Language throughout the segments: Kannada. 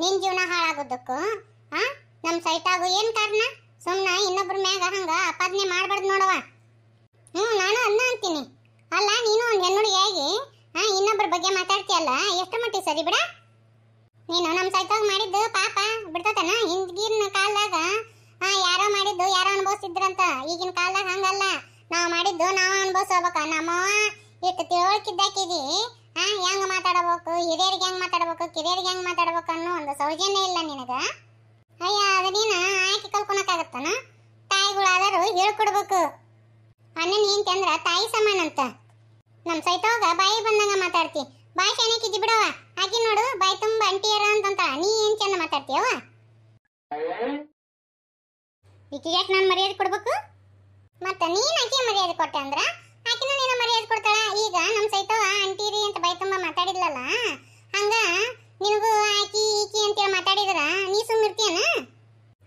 ನಿನ್ ಜೀವನ ಹಾಳಾಗೋದಕ್ಕೂ ಆ ನಮ್ಮ ಸೈತಾಗು ಏನ್ ಕಾರಣ ಸುಮ್ನ ಇನ್ನೊಬ್ರ ಮ್ಯಾಗ ಹಂಗ ಅಪಾದನೆ ಮಾಡ್ಬಾರ್ದ್ ನೋಡವ ಹ್ಮ್ ನಾನು ಅನ್ನ ಅಂತೀನಿ ಅಲ್ಲ ನೀನು ಒಂದ್ ಹೆಣ್ಣುಡಿಯಾಗಿ ಹಾ ಇನ್ನೊಬ್ಬರ ಬಗ್ಗೆ ಮಾತಾಡ್ತೀಯಲ್ಲ ಎಷ್ಟು ಮಟ್ಟಿಗೆ ಸರಿ ಬಿಡ ನೀನು ನಮ್ಮ ಸೈತಾಗ ಮಾಡಿದ್ದು ಪಾಪ ಬಿಡ್ತತನ ಹಿಂದಿನ ಕಾಲದಾಗ ಹಾ ಯಾರೋ ಮಾಡಿದ್ದು ಯಾರೋ ಅನುಭವಿಸಿದ್ರಂತ ಈಗಿನ ಕಾಲದಾಗ ಹಂಗಲ್ಲ ನಾವು ಮಾಡಿದ್ದು ನಾವು ಅನುಭವಿಸ್ಬೇಕ ನಮ್ಮ ಇಟ್ಟು ತಿಳುವಳಿಕಿದ್ದಾಕಿದಿ ಹಾ ಮಾತಾಡ್ಬೇಕು ಹಿರಿಯರಿಗೆ ಹೆಂಗೆ ಮಾತಾಡ್ಬೇಕು ಕಿರಿಯರಿಗೆ ಹೆಂಗೆ ಮಾತಾಡ್ಬೇಕು ಅನ್ನೋ ಒಂದು ಸೌಜನ್ಯ ಇಲ್ಲ ನಿನಗ ಅಯ್ಯ ನೀನು ಆಯ್ಕೆ ಕಲ್ಕೊಳಕಾಗತ್ತನ ತಾಯಿಗಳಾದರೂ ಹೇಳ್ಕೊಡ್ಬೇಕು ಅಣ್ಣ ಹೆಂಡತಿ ಅಂದ್ರ ತಾಯಿ ಸಮಾನ ಅಂತ ನಮ್ಮ ಸೈತೋಗ ಬಾಯಿ ಬಂದಂಗ ಮಾತಾಡ್ತಿ ಬಾಯಿ ಶಾಣೆಕಿದ್ದು ಬಿಡವ ಹಾಕಿ ನೋಡು ಬಾಯಿ ತುಂಬ ಅಂಟಿಯರ ಅಂತ ನೀ ಏನ್ ಚಂದ ಮಾತಾಡ್ತೀಯವ ಈಕಿಗೆ ಯಾಕೆ ನಾನು ಮರ್ಯಾದೆ ಕೊಡ್ಬೇಕು ಮತ್ತೆ ನೀನು ಆಕೆ ಮರ್ಯಾದೆ ಕೊಟ್ಟೆ ಅಂದ್ರ ಹೇಳ್ಕೊಡ್ತಾಳ ಈಗ ನಮ್ಮ ಸೈತವ ರೀ ಅಂತ ಬೈತಮ್ಮ ಮಾತಾಡಿದ್ಲಲ್ಲ ಹಂಗ ನಿನಗೂ ಆಕಿ ಈಕಿ ಅಂತೇಳಿ ಮಾತಾಡಿದ್ರ ನೀ ಸುಮ್ಮಿರ್ತೀಯನ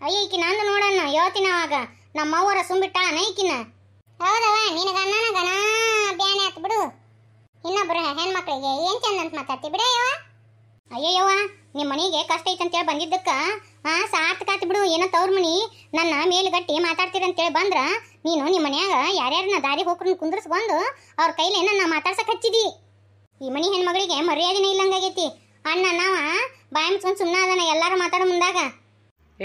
ಅಯ್ಯೋ ಈಕಿ ನಂದು ನೋಡಣ್ಣ ಹೇಳ್ತೀನಿ ಅವಾಗ ನಮ್ಮ ಅವ್ವರ ಸುಮ್ಮಿಟ್ಟಾಳನ ಈಕಿನ ಹೌದವ ನಿನಗ ನನಗನ ಬ್ಯಾನೆ ಆತ್ ಬಿಡು ಇನ್ನೊಬ್ರು ಹೆಣ್ಮಕ್ಳಿಗೆ ಏನು ಚಂದ ಅಂತ ಮಾತಾಡ್ತಿ ಬಿಡ ಯವ ಅಯ್ಯೋ ಯವ್ವ ನಿಮ್ಮ ಮನೆಗೆ ಕಷ್ಟ ಐತಂತೇಳಿ ಬಂದಿದ್ದಕ್ಕ ಹಾ ಸಾರ್ಥಕಾತಿ ಬಿಡು ಏನೋ ತವ್ರ ಮನಿ ನನ್ನ ಅಂತ ಮಾತಾಡ್ತೀರಂತೇಳಿ ಬಂದ್ರ ನೀನು ನಿಮ್ಮ ಮನ್ಯಾಗ ಯಾರ್ಯಾರನ್ನ ದಾರಿ ಹೋಗ್ರನ್ನ ಬಂದು ಅವ್ರ ಕೈಲಿ ನನ್ನ ಮಾತಾಡ್ಸಕ್ ಹಚ್ಚಿದಿ ಈ ಮನಿ ಹೆಣ್ಮಗಳಿಗೆ ಮರ್ಯಾದೆನೇ ಇಲ್ಲಂಗಾಗೈತಿ ಅಣ್ಣ ನಾವ ಬಾಯಿ ಮುಚ್ಕೊಂಡು ಸುಮ್ಮನೆ ಅದನ್ನ ಎಲ್ಲಾರು ಮಾತಾಡೋ ಮುಂದಾಗ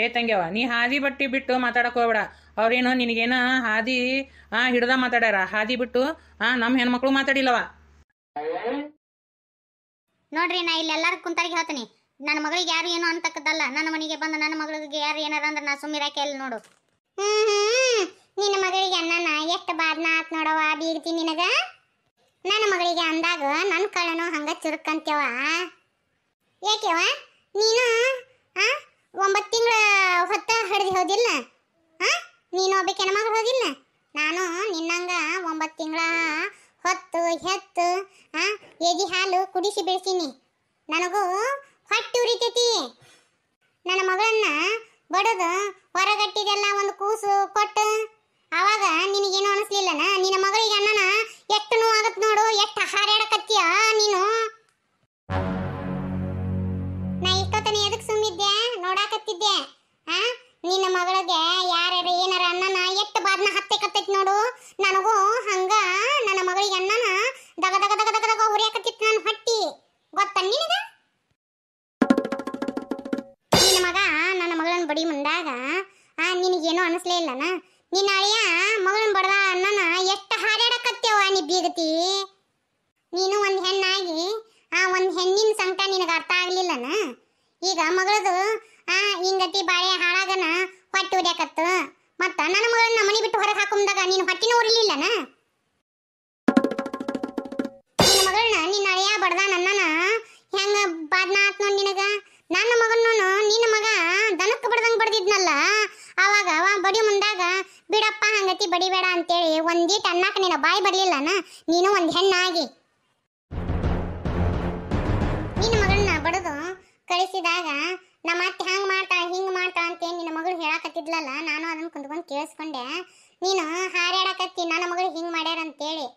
ಏ ತಂಗ್ಯವ ನೀ ಹಾದಿ ಬಟ್ಟಿ ಬಿಟ್ಟು ಮಾತಾಡಕ್ ಹೋಗ್ಬೇಡ ಅವ್ರೇನು ನಿನಗೇನ ಹಾದಿ ಆ ಹಿಡ್ದ ಮಾತಾಡ್ಯಾರ ಹಾದಿ ಬಿಟ್ಟು ಆ ನಮ್ಮ ಹೆಣ್ಮಕ್ಳು ಮಾತಾಡಿಲ್ಲವ ನೋಡ್ರಿ ನಾ ಇಲ್ಲೆಲ್ಲಾರು ಕುಂತಾರಿಗೆ ಹೇಳ್ತೀನಿ ನನ್ನ ಮಗಳಿಗೆ ಯಾರು ಏನೋ ಅಂತಕ್ಕದಲ್ಲ ನನ್ನ ಮನೆಗೆ ಬಂದ ನನ್ನ ಮಗಳಿಗೆ ಯಾರು ಏನಾರ ಅಂದ್ರೆ ನಾ ಸುಮ್ಮಿರ ಅಲ್ಲಿ ನೋಡು ನಿನ್ನ ಮಗಳಿಗೆ ಅನ್ನ ಎಷ್ಟು ಬಾದ್ನ ಆತ್ ನೋಡವ ಬೀಗ್ತಿ ನಿನಗ ನನ್ನ ಮಗಳಿಗೆ ಅಂದಾಗ ನನ್ನ ಕಳ್ಳನೋ ಹಂಗ ಚುರುಕಂತೇವ ಏಕೆವ ನೀನು ಆ ಒಂಬತ್ತು ತಿಂಗಳ ಹೊತ್ತ ಹಿಡ್ದು ಹೋದಿಲ್ಲ ಆ ನೀನು ಒಬ್ಬ ಮಗಳು ಹೋದಿಲ್ಲ ನಾನು ನಿನ್ನಂಗ ಒಂಬತ್ತು ತಿಂಗಳ ಹೊತ್ತು ಹೆತ್ತು ಆ ಎದಿ ಹಾಲು ಕುಡಿಸಿ ಬೆಳೆಸೀನಿ ನನಗೂ ಹೊಟ್ಟೆ ಉರಿತೈತಿ ನನ್ನ ಮಗಳನ್ನ ಬಡದು ಹೊರಗಟ್ಟಿದೆಲ್ಲ ಒಂದು ಕೂಸು ಕೊಟ್ಟು ಆವಾಗ ನಿನಗೇನು ಅನಿಸ್ಲಿಲ್ಲನ ನಿನ್ನ ಮಗಳಿಗೆ ಅಣ್ಣನ ಎಷ್ಟು ಆಗತ್ತೆ ನೋಡು ಎಷ್ಟು ಹಾರಾಡಕತ್ತೀಯ ನೀನು ನಿನಗೇನು ಅನಿಸ್ಲೇ ಇಲ್ಲನ ನಿನ್ನ ಅಳಿಯ ಮಗಳನ್ನ ಬಡದ ಅಣ್ಣನ ಎಷ್ಟು ಹಾರಾಡಕತ್ತೇವ ನೀ ಬೀಗತಿ ನೀನು ಒಂದು ಹೆಣ್ಣಾಗಿ ಆ ಒಂದು ಹೆಣ್ಣಿನ ಸಂಕಟ ನಿನಗೆ ಅರ್ಥ ಆಗ್ಲಿಲ್ಲನ ಈಗ ಮಗಳದು ಆ ಹಿಂಗತಿ ಬಾಳೆ ಹಾಳಾಗನ ಹೊಟ್ಟೆ ಉರಿಯಾಕತ್ತು ಮತ್ತ ನನ್ನ ಮಗಳನ್ನ ಮನೆ ಬಿಟ್ಟು ಹೊರಗೆ ಹಾಕೊಂಡಾಗ ನೀನು ಹೊಟ್ಟಿನೂ ಉರ್ಲಿಲ್ಲನ ನೀನು ಒಂದು ಹೆಣ್ಣಾಗಿ ನಿನ್ನ ಮಗಳನ್ನ ಬಡದು ಕಳಿಸಿದಾಗ ನಮ್ಮ ಅತ್ತೆ ಹಂಗೆ ಮಾಡ್ತಾ ಹಿಂಗೆ ಮಾಡ್ತಾ ಅಂತ ನಿನ್ನ ಮಗಳು ಹೇಳಕತ್ತಿದ್ಲಲ್ಲ ನಾನು ಅದನ್ನು ಕುಂದ್ಕೊಂಡು ಕೇಳಿಸ್ಕೊಂಡೆ ನೀನು ಹಾರಾಡಕತ್ತಿ ನನ್ನ ಮಗಳು ಹಿಂಗೆ ಮಾಡ್ಯಾರ ಅಂತೇಳಿ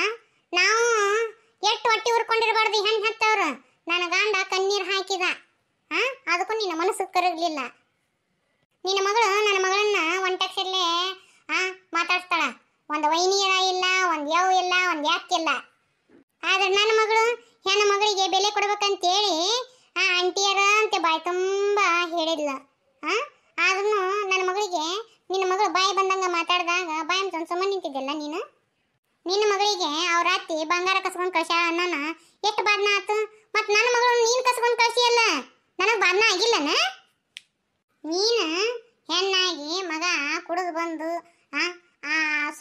ಆ ನಾವು ಎಷ್ಟು ಹೊಟ್ಟೆ ಉರ್ಕೊಂಡಿರಬಾರ್ದು ಹೆಣ್ಣು ಹತ್ತವ್ರು ನನ್ನ ಗಂಡ ಕಣ್ಣೀರು ಹಾಕಿದ ಆ ಅದಕ್ಕೂ ನಿನ್ನ ಮನಸ್ಸು ಕರಗಲಿಲ್ಲ ನಿನ್ನ ಮಗಳು ನನ್ನ ಮಗಳನ್ನ ಒಂಟಕ್ಷರಲ್ಲೇ ಆ ಮಾತಾಡ್ತಾಳೆ ಒಂದು ವೈನಿಯರ ಇಲ್ಲ ಒಂದು ಯಾವ ಇಲ್ಲ ಒಂದು ಯಾಕಿಲ್ಲ ಆದ್ರೆ ನನ್ನ ಮಗಳು ಹೆಣ್ಣು ಮಗಳಿಗೆ ಬೆಲೆ ಕೊಡ್ಬೇಕಂತೇಳಿ ಆ ಅಂಟಿಯರ ಅಂತ ಬಾಯಿ ತುಂಬ ಹೇಳಿದ್ಲ ಆದ್ರೂ ನನ್ನ ಮಗಳಿಗೆ ನಿನ್ನ ಮಗಳು ಬಾಯಿ ಬಂದಂಗೆ ಮಾತಾಡಿದಾಗ ಬಾಯಿ ಅಂತ ಸುಮ್ಮನೆ ನಿಂತಿದ್ದಿಲ್ಲ ನೀನು ನಿನ್ನ ಮಗಳಿಗೆ ಅವ್ರ ಅತ್ತಿ ಬಂಗಾರ ಕಸ್ಕೊಂಡು ಕಳ್ಸ ಅನ್ನೋಣ ಎಷ್ಟು ಬಾಧನ ಆತು ಮತ್ತು ನನ್ನ ಮಗಳು ನೀನು ಕಸ್ಕೊಂಡು ಕಳ್ಸಿಯಲ್ಲ ನನಗೆ ಬಾಧನ ಆಗಿಲ್ಲನ ನೀನು ಹೆಣ್ಣಾಗಿ ಮಗ ಕುಡಿದು ಬಂದು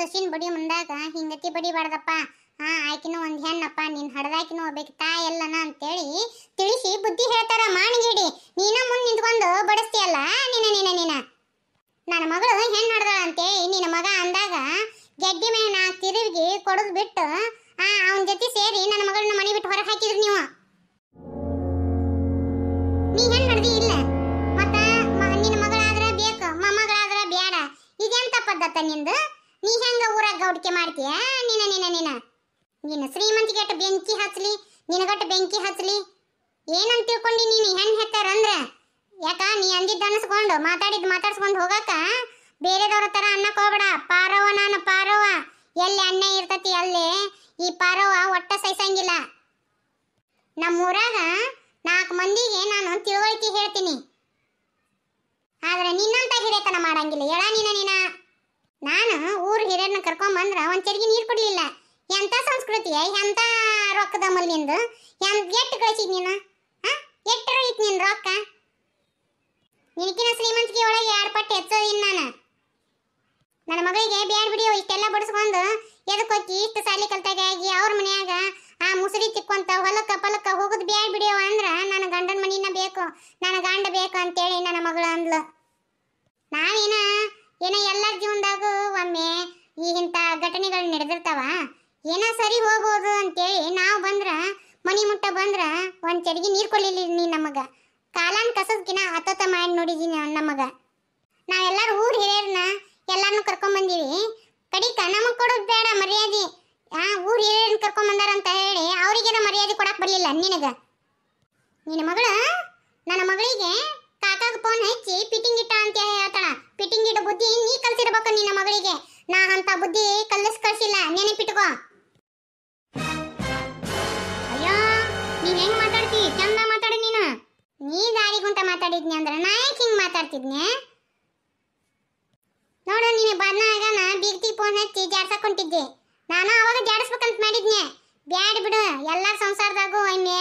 ಸೊಸಿನ ಬಡಿ ಮುಂದಾಗ ಹಿಂಗತಿ ಬಡಿಬಾರ್ದಪ್ಪ ಹಾ ಆಕಿನೂ ಒಂದು ಹೆಣ್ಣಪ್ಪ ನಿನ್ನ ಹಡದಾಕಿನೂ ಒಬ್ಬಾಕಿ ತಾಯಿ ಅಲ್ಲನ ಅಂತೇಳಿ ತಿಳಿಸಿ ಬುದ್ಧಿ ಹೇಳ್ತಾರ ಮಾಣಿಗಿಡಿ ನೀನ ಮುಂದೆ ನಿಂತ್ಕೊಂಡು ಬಡಿಸ್ತೀಯಲ್ಲ ನಿನ್ನ ನಿನ್ನ ನಿನ್ನ ನನ್ನ ಮಗಳು ಹೆಣ್ಣು ಹಡ್ದಾಳ ಅಂತೇಳಿ ನಿನ್ನ ಮಗ ಅಂದಾಗ ಗೆಡ್ಡಿ ಮೇನ ತಿರುಗಿ ಕೊಡದು ಬಿಟ್ಟು ಆ ಅವನ ಜೊತೆ ಸೇರಿ ನನ್ನ ಮಗಳನ್ನ ಮನೆ ಬಿಟ್ಟು ಹೊರಗೆ ಹಾಕಿದ್ರು ನೀವು ನೀ ಹೆಣ್ಣು ಹಡ್ದಿ ಇಲ್ಲ ಮತ್ತ ನಿನ್ನ ಮಗಳಾದ್ರೆ ಬೇಕು ಮೊಮ್ಮಗಳಾದ್ರೆ ಬೇಡ ಇದೆಂತ ಪದ್ಧತ ನಿಂದು ನೀ ಹೆಂಗ ಊರಾಗ ಗೌಡಿಕೆ ಮಾಡ್ತೀಯಾ ನಿನ್ನ ನಿನ್ನ ನಿನ ನೀನು ಶ್ರೀಮಂತಿಗೆಟ್ಟ ಬೆಂಕಿ ಹಚ್ಚಲಿ ನಿನಗಟ್ಟ ಬೆಂಕಿ ಹಚ್ಚಲಿ ಏನಂತ ತಿಳ್ಕೊಂಡು ನೀನು ಹೆಣ್ಣು ಹೆತ್ತಾರ ಅಂದ್ರೆ ಯಾಕ ನೀ ಅಂದಿದ್ದ ಅನಿಸ್ಕೊಂಡು ಮಾತಾಡಿದ್ದು ಮಾತಾಡ್ಸ್ಕೊಂಡು ಹೋಗಾಕ ಬೇರೆದವ್ರ ಥರ ಅನ್ನಕ್ಕೆ ಹೋಗ್ಬೇಡ ಪಾರವ ನಾನು ಪಾರವ ಎಲ್ಲಿ ಅನ್ನ ಇರ್ತತಿ ಅಲ್ಲಿ ಈ ಪಾರವ ಒಟ್ಟ ಸಹಿಸಂಗಿಲ್ಲ ಊರಾಗ ನಾಲ್ಕು ಮಂದಿಗೆ ನಾನು ತಿಳುವಳಿಕೆ ಹೇಳ್ತೀನಿ ಆದ್ರೆ ನಿನ್ನಂತ ಹಿಡಿತನ ಮಾಡಂಗಿಲ್ಲ ಹೇಳ ನೀನ ನಿನ್ನ ನಾನು ಊರು ಹಿರಿಯರನ್ನ ಕರ್ಕೊಂಬಂದ್ರೆ ಒಂದು ಚರಿಗೆ ನೀರು ಕುಡಿಲಿಲ್ಲ ಎಂತ ಸಂಸ್ಕೃತಿ ಎಂತ ರೊಕ್ಕದ ಮಲ್ಲಿಂದ ಎಂತ ಎಟ್ಟು ಕಳಿಸಿದ್ ನೀನು ಎಟ್ಟು ಇತ್ತು ನಿನ್ ರೊಕ್ಕ ನಿನಕಿನ ಶ್ರೀಮಂತಿಗೆ ಒಳಗೆ ಎರಡು ಪಟ್ಟು ಹೆಚ್ಚೋದಿನ್ ನಾನು ನನ್ನ ಮಗಳಿಗೆ ಬೇಡ ಬಿಡಿಯೋ ಇಷ್ಟೆಲ್ಲ ಬಡಿಸ್ಕೊಂಡು ಎದಕ್ಕೆ ಹೋಗಿ ಇಷ್ಟು ಸಾಲಿ ಕಲ್ತಾಗಿ ಆಗಿ ಅವ್ರ ಮನ್ಯಾಗ ಆ ಮುಸುರಿ ತಿಕ್ಕೊಂತ ಹೊಲಕ್ಕೆ ಪಲಕ್ಕ ಹೋಗೋದು ಬೇಡ ಬಿಡಿಯೋ ಅಂದ್ರೆ ನನ್ನ ಗಂಡನ ಮನಿನ ಬೇಕು ನನ್ನ ಗಂಡ ಬೇಕು ಅಂತೇಳಿ ನನ್ನ ಮಗಳು ಅಂದ್ಲು ನಾವೇನು ಏನೋ ಎಲ್ಲರ ಜೀವನದಾಗ ಒಮ್ಮೆ ಈಗಿಂತ ಘಟನೆಗಳು ನಡೆದಿರ್ತಾವ ಏನೋ ಸರಿ ಹೋಗ್ಬೋದು ಅಂತೇಳಿ ನಾವು ಬಂದ್ರೆ ಮನಿ ಮುಟ್ಟ ಬಂದ್ರೆ ಒಂದು ಚಡಿಗೆ ನೀರು ಕೊಡಲಿಲ್ಲ ನೀ ನಮಗೆ ಕಾಲಾನ್ ಕಸದ್ಕಿನ ಹತ್ತತ ಮಾಡಿ ನೋಡಿದೀನಿ ನಮಗೆ ನಾವೆಲ್ಲರೂ ಊರು ಹಿರಿಯರನ್ನ ಎಲ್ಲರನ್ನೂ ಕರ್ಕೊಂಬಂದೀವಿ ಕಡಿಕ ನಮಗೆ ಕೊಡೋದು ಬೇಡ ಮರ್ಯಾದಿ ಆ ಊರು ಹಿರಿಯರನ್ನ ಬಂದಾರ ಅಂತ ಹೇಳಿ ಅವರಿಗೆಲ್ಲ ಮರ್ಯಾದೆ ಕೊಡಕ್ಕೆ ಬರಲಿಲ್ಲ ನಿನಗೆ ನಿನ್ನ ಮಗಳು ನನ್ನ ಮಗಳಿಗೆ ಕಾಕಾಗ ಫೋನ್ ಹಚ್ಚಿ ಪಿಟಿಂಗ್ ಇಟ್ಟ ಅಂತ ಹೇಳ್ತಾಳ ಪಿಟಿಂಗ್ ಇಟ್ಟ ಬುದ್ಧಿ ನೀ ಕಲ್ಸಿರಬೇಕು ನಿನ್ನ ಮಗಳಿಗೆ ನಾ ಅಂತ ಬುದ್ಧಿ ಕಲಿಸ್ ಕಳ್ಸಿಲ್ಲ ನೆನಪಿಟ್ಕೋ ಅಯ್ಯೋ ನೀನ್ ಹೆಂಗ್ ಮಾತಾಡ್ತಿ ಚಂದ ಮಾತಾಡಿ ನೀನು ನೀ ದಾರಿಗುಂಟ ಮಾತಾಡಿದ್ನಿ ಅಂದ್ರೆ ನಾ ಯಾಕೆ ಹಿಂಗ್ ಮಾತಾಡ್ತಿದ್ನೆ ನೋಡು ನೀನು ಬಂದ ಆಗಾನ ಬೀರ್ತಿ ಫೋನ್ ಹಚ್ಚಿ ಜಾಡ್ಸಕ್ ಹೊಂಟಿದ್ದೆ ನಾನು ಅವಾಗ ಜಾಡಿಸ್ಬೇಕಂತ ಮಾಡಿದ್ನೆ ಬ್ಯಾಡ್ ಬಿಡು ಎಲ್ಲಾರ ಸಂಸಾರದಾಗೂ ಒಮ್ಮೆ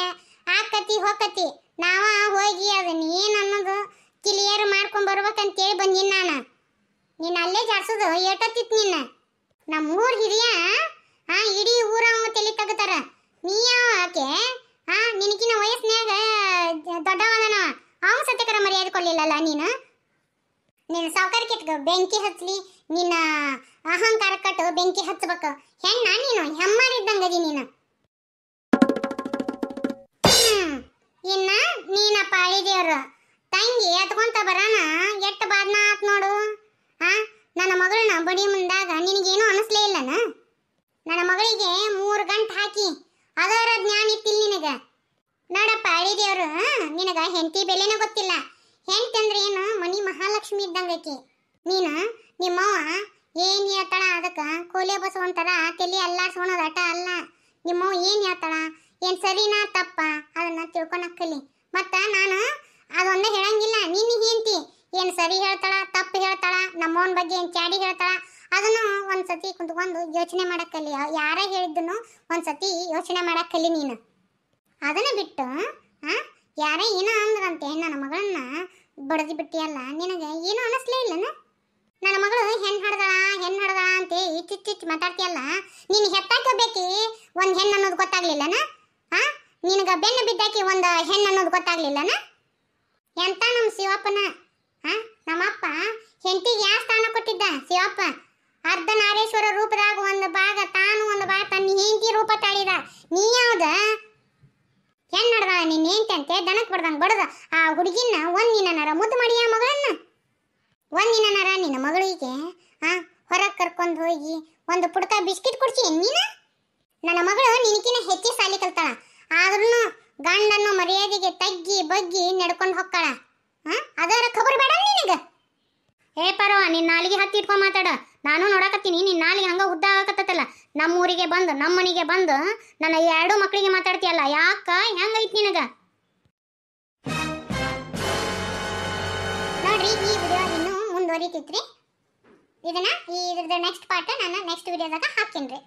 ಆಕತಿ ಹೋಕತಿ ನಾವ ಹೋಗಿ ಅದನ್ನ ಏನು ಅನ್ನೋದು ಕ್ಲಿಯರ್ ಮಾಡ್ಕೊಂಡು ಹೇಳಿ ಬಂದೀನಿ ನಾನು ನೀನು ಅಲ್ಲೇ ಜಾಸೋದು ಏಟತ್ತಿತ್ತು ನಿನ್ನ ನಮ್ಮ ಊರು ಹಿರಿಯ ಆ ಇಡೀ ಊರ ಅವ ತಲೆ ತಗತಾರ ನೀ ಆಕೆ ಹಾ ನಿನಗಿನ ವಯಸ್ಸಿನಾಗ ದೊಡ್ಡವನ ಅವ ಸತ್ಯಕರ ಮರ್ಯಾದೆ ಕೊಡಲಿಲ್ಲಲ್ಲ ನೀನು ನಿನ್ನ ಸೌಕರ್ಯಕ್ಕೆ ಬೆಂಕಿ ಹಚ್ಚಲಿ ನಿನ್ನ ಅಹಂಕಾರ ಕಟ್ಟು ಬೆಂಕಿ ಹಚ್ಚಬೇಕು ಹೆಣ್ಣ ನೀನು ಹೆಮ್ಮಾರಿದ್ದಂಗದಿ ನೀನು ಇನ್ನ ನೀನಪ್ಪ ಅಳಿದೇವ್ರು ತಂಗಿ ಎತ್ಕೊಂತ ಬರಾನ ಎಟ್ಟ ಬಾದ್ನ ಆತ್ ನೋಡು ಆ ನನ್ನ ಮಗಳನ್ನ ಬಡಿ ಮುಂದಾಗ ನಿನಗೇನು ಅನಿಸ್ಲೇ ಇಲ್ಲನ ನನ್ನ ಮಗಳಿಗೆ ಮೂರು ಗಂಟೆ ಹಾಕಿ ಅದರ ಜ್ಞಾನ ಇತ್ತಿಲ್ಲ ನಿನಗ ನೋಡಪ್ಪ ಅಳಿದೇವ್ರು ನಿನಗ ಹೆಂಡತಿ ಬೆಲೆನೂ ಗೊತ್ತಿಲ್ಲ ಹೆಂಡತಿ ಅಂದ್ರೆ ಏನು ಮನಿ ಮಹಾಲಕ್ಷ್ಮಿ ಇದ್ದಂಗಕ್ಕೆ ನೀನ ನಿಮ್ಮವ್ವ ಏನು ಹೇಳ್ತಾಳ ಅದಕ್ಕೆ ಕೋಲೆ ಬಸವಂತರ ತಲೆ ಅಲ್ಲಾಡ್ಸ್ಕೊಳೋದು ಅಟ ಅಲ್ಲ ನಿಮ್ಮವ್ವ ಏನು ಹೇಳ್ತಾಳ ಏನು ಸರಿನಾ ತಪ್ಪ ಅದನ್ನ ತಿಳ್ಕೊಳಕ್ ಕಲಿ ಮತ್ತ ನಾನು ಅದೊಂದೇ ಹೇಳಂಗಿಲ್ಲ ನಿನ್ನ ಹೀಂತಿ ಏನು ಸರಿ ಹೇಳ್ತಾಳ ತಪ್ಪು ಹೇಳ್ತಾಳ ನಮ್ಮವನ ಬಗ್ಗೆ ಏನು ಚಾಡಿ ಹೇಳ್ತಾಳ ಅದನ್ನು ಒಂದು ಸತಿ ಕುಂತ್ಕೊಂಡು ಯೋಚನೆ ಮಾಡಕ್ಕೆ ಕಲಿ ಯಾರೇ ಹೇಳಿದ್ದನ್ನು ಒಂದು ಸತಿ ಯೋಚನೆ ಮಾಡಕ್ಕೆ ನೀನು ಅದನ್ನು ಬಿಟ್ಟು ಹಾಂ ಯಾರೇ ಏನೋ ಅಂದ್ರಂತೆ ನನ್ನ ಮಗಳನ್ನ ಬಡದಿ ಬಿಟ್ಟಿಯಲ್ಲ ನಿನಗೆ ಏನೂ ಅನ್ನಿಸ್ಲೇ ಇಲ್ಲನ ನನ್ನ ಮಗಳು ಹೆಣ್ಣು ಹಡ್ದಳ ಹೆಣ್ಣು ಹಡ್ದಳ ಅಂತ ಇಚ್ಚಿಚ್ಚಿಚ್ಚು ಮಾತಾಡ್ತೀಯಲ್ಲ ನೀನು ಹೆತ್ತಾಕಬೇಕಿ ಒಂದು ಹೆಣ್ಣು ಅನ್ನೋದು ಗೊತ್ತಾಗ್ಲಿಲ್ಲನಾ ಆ ನಿನಗ ಬೆನ್ನು ಬಿದ್ದಾಕಿ ಒಂದು ಹೆಣ್ಣು ಅನ್ನೋದು ಗೊತ್ತಾಗ್ಲಿಲ್ಲನ ಎಂತ ನಮ್ಮ ಶಿವಪ್ಪನ ಆ ನಮ್ಮಪ್ಪ ಹೆಂಡತಿಗೆ ಯಾವ ಸ್ಥಾನ ಕೊಟ್ಟಿದ್ದ ಶಿವಪ್ಪ ಅರ್ಧ ನಾರೇಶ್ವರ ರೂಪದಾಗ ಒಂದು ಭಾಗ ತಾನು ಒಂದು ಭಾಗ ತನ್ನ ಹೆಂಡತಿ ರೂಪ ತಾಳಿದ ನೀ ಯಾವ್ದ ಹೆಣ್ಣು ನಡ್ದ ನಿನ್ನ ಹೆಂಡತಿ ಅಂತೆ ದನಕ್ಕೆ ಬಡ್ದಂಗೆ ಬಡ್ದ ಆ ಹುಡುಗಿನ ಒಂದಿನನಾರ ಮುದ್ದು ಮಾಡಿಯ ಮಗಳನ್ನ ಒಂದಿನನಾರ ನಿನ್ನ ಮಗಳಿಗೆ ಆ ಹೊರಗೆ ಕರ್ಕೊಂಡು ಹೋಗಿ ಒಂದು ಪುಡ್ಕ ಬಿಸ್ಕಿಟ್ ಕೊಡ್ಸಿ ನೀನು ನನ್ನ ಮಗಳು ನಿನಕಿನ ಹೆಚ್ಚು ಸಾಲಿ ಕಲ್ತಾಳ ಆದ್ರೂ ಗಂಡನ್ನು ಮರ್ಯಾದೆಗೆ ತಗ್ಗಿ ಬಗ್ಗಿ ನಡ್ಕೊಂಡು ಹೋಗ್ತಾಳ ಅದರ ಖಬರ್ ಬೇಡ ನಿನಗ ಏ ಪರೋ ನಿನ್ನ ನಾಲಿಗೆ ಹತ್ತಿ ಇಟ್ಕೊಂಡ್ ಮಾತಾಡ ನಾನು ನೋಡಕತ್ತೀನಿ ನಿನ್ನ ನಾಲಿಗೆ ಹಂಗ ಉದ್ದ ಆಗಕತ್ತಲ್ಲ ನಮ್ಮ ಊರಿಗೆ ಬಂದು ನಮ್ಮ ಮನೆಗೆ ಬಂದು ನನ್ನ ಎರಡು ಮಕ್ಕಳಿಗೆ ಮಾತಾಡ್ತೀಯಲ್ಲ ಯಾಕ ಹೆಂಗೈತಿ ನಿನಗ ನೋಡ್ರಿ ಈ ವಿಡಿಯೋ ಇನ್ನೂ ಮುಂದುವರಿತೈತ್ರಿ ಇದನ್ನ ಈ ಇದ್ರದ್ದು ನೆಕ್ಸ್ಟ್ ಪಾರ್ಟ್ ನಾನು ನೆಕ್ಸ್ಟ್ ವಿಡಿಯೋದಾಗ ಹಾಕ್ತೀನಿ